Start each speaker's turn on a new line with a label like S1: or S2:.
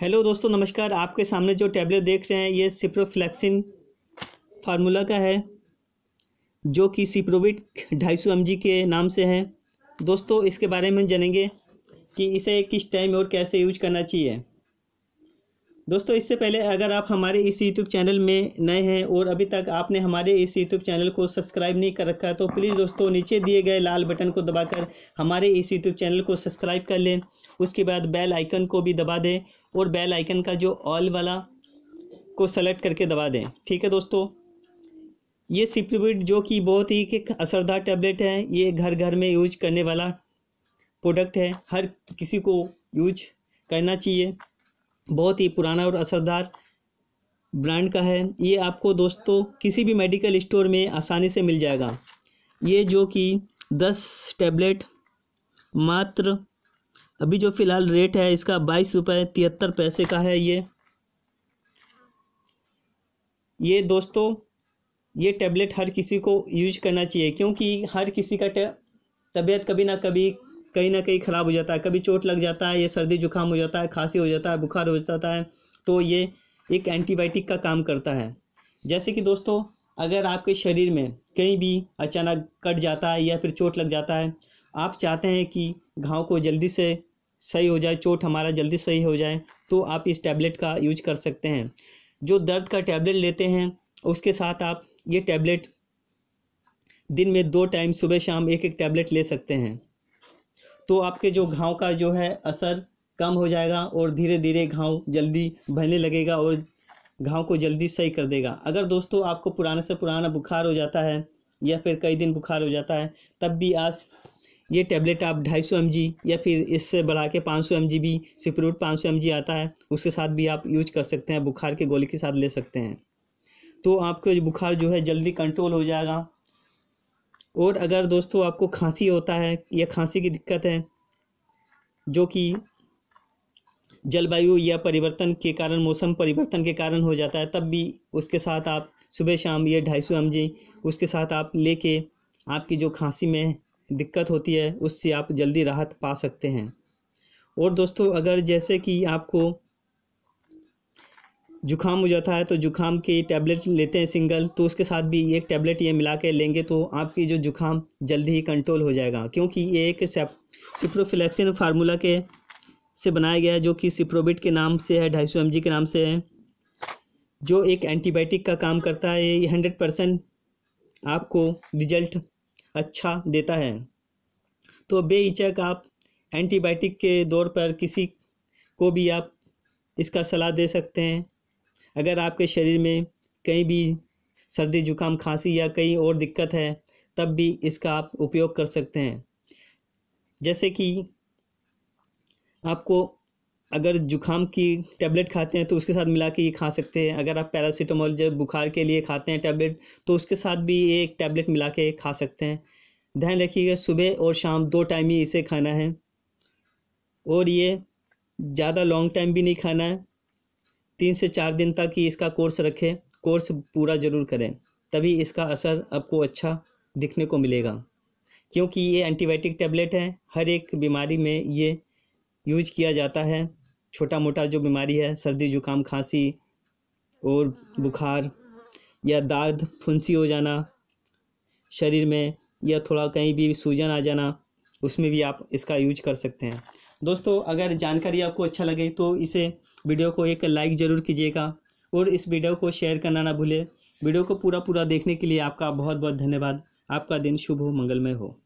S1: hello दोस्तों नमस्कार आपके सामने जो टैबलेट देख रहे हैं ये सिप्रोफ्लैक्सिन फार्मूला का है जो कि सिप्रोविट ढाई सौ के नाम से है दोस्तों इसके बारे में जानेंगे कि इसे किस टाइम और कैसे यूज करना चाहिए दोस्तों इससे पहले अगर आप हमारे इस यूट्यूब चैनल में नए हैं और अभी तक आपने हमारे इस यूट्यूब चैनल को सब्सक्राइब नहीं कर रखा तो प्लीज़ दोस्तों नीचे दिए गए लाल बटन को दबाकर हमारे इस यूट्यूब चैनल को सब्सक्राइब कर लें उसके बाद बेल आइकन को भी दबा दें और बेल आइकन का जो ऑल वाला को सेलेक्ट करके दबा दें ठीक है दोस्तों ये सिप्रीविड जो कि बहुत ही एक असरदार टैबलेट है ये घर घर में यूज करने वाला प्रोडक्ट है हर किसी को यूज करना चाहिए बहुत ही पुराना और असरदार ब्रांड का है ये आपको दोस्तों किसी भी मेडिकल स्टोर में आसानी से मिल जाएगा ये जो कि दस टैबलेट मात्र अभी जो फ़िलहाल रेट है इसका बाईस रुपये तिहत्तर पैसे का है ये ये दोस्तों ये टैबलेट हर किसी को यूज करना चाहिए क्योंकि हर किसी का तबीयत कभी ना कभी कहीं ना कहीं ख़राब हो जाता है कभी चोट लग जाता है ये सर्दी जुकाम हो जाता है खांसी हो जाता है बुखार हो जाता है तो ये एक एंटीबायोटिक का काम करता है जैसे कि दोस्तों अगर आपके शरीर में कहीं भी अचानक कट जाता है या फिर चोट लग जाता है आप चाहते हैं कि घाव को जल्दी से सही हो जाए चोट हमारा जल्दी सही हो जाए तो आप इस टैबलेट का यूज कर सकते हैं जो दर्द का टैबलेट लेते हैं उसके साथ आप ये टैबलेट दिन में दो टाइम सुबह शाम एक एक टैबलेट ले सकते हैं तो आपके जो घाव का जो है असर कम हो जाएगा और धीरे धीरे घाव जल्दी बहने लगेगा और घाव को जल्दी सही कर देगा अगर दोस्तों आपको पुराने से पुराना बुखार हो जाता है या फिर कई दिन बुखार हो जाता है तब भी आज ये टैबलेट आप 250 सौ या फिर इससे बढ़ा के पाँच सौ एम जी भी सिपरूट पाँच सौ आता है उसके साथ भी आप यूज कर सकते हैं बुखार के गोली के साथ ले सकते हैं तो आपको बुखार जो है जल्दी कंट्रोल हो जाएगा और अगर दोस्तों आपको खांसी होता है या खांसी की दिक्कत है जो कि जलवायु या परिवर्तन के कारण मौसम परिवर्तन के कारण हो जाता है तब भी उसके साथ आप सुबह शाम ये ढाई सौ उसके साथ आप लेके आपकी जो खांसी में दिक्कत होती है उससे आप जल्दी राहत पा सकते हैं और दोस्तों अगर जैसे कि आपको जुखाम हो जाता है तो जुखाम के टैबलेट लेते हैं सिंगल तो उसके साथ भी एक टैबलेट ये मिला के लेंगे तो आपकी जो जुखाम जल्दी ही कंट्रोल हो जाएगा क्योंकि ये एक सिप्रोफिलेक्सिन फार्मूला के से बनाया गया है जो कि सिप्रोबिट के नाम से है ढाई सौ एम के नाम से है जो एक एंटीबायोटिक का काम करता है ये हंड्रेड परसेंट आपको रिजल्ट अच्छा देता है तो बेहिचक आप एंटीबायोटिक के दौर पर किसी को भी आप इसका सलाह दे सकते हैं अगर आपके शरीर में कहीं भी सर्दी जुकाम खांसी या कहीं और दिक्कत है तब भी इसका आप उपयोग कर सकते हैं जैसे कि आपको अगर जुखाम की टैबलेट खाते हैं तो उसके साथ मिला के ये खा सकते हैं अगर आप पैरासीटामोल जब बुखार के लिए खाते हैं टैबलेट तो उसके साथ भी ये एक टैबलेट मिला के खा सकते हैं ध्यान रखिएगा सुबह और शाम दो टाइम ही इसे खाना है और ये ज़्यादा लॉन्ग टाइम भी नहीं खाना है तीन से चार दिन तक ही इसका कोर्स रखें कोर्स पूरा ज़रूर करें तभी इसका असर आपको अच्छा दिखने को मिलेगा क्योंकि ये एंटीबायोटिक टैबलेट है हर एक बीमारी में ये यूज किया जाता है छोटा मोटा जो बीमारी है सर्दी जुकाम खांसी और बुखार या दाद फुंसी हो जाना शरीर में या थोड़ा कहीं भी सूजन आ जाना उसमें भी आप इसका यूज कर सकते हैं दोस्तों अगर जानकारी आपको अच्छा लगे तो इसे वीडियो को एक लाइक ज़रूर कीजिएगा और इस वीडियो को शेयर करना ना भूलें वीडियो को पूरा पूरा देखने के लिए आपका बहुत बहुत धन्यवाद आपका दिन शुभ हो मंगलमय हो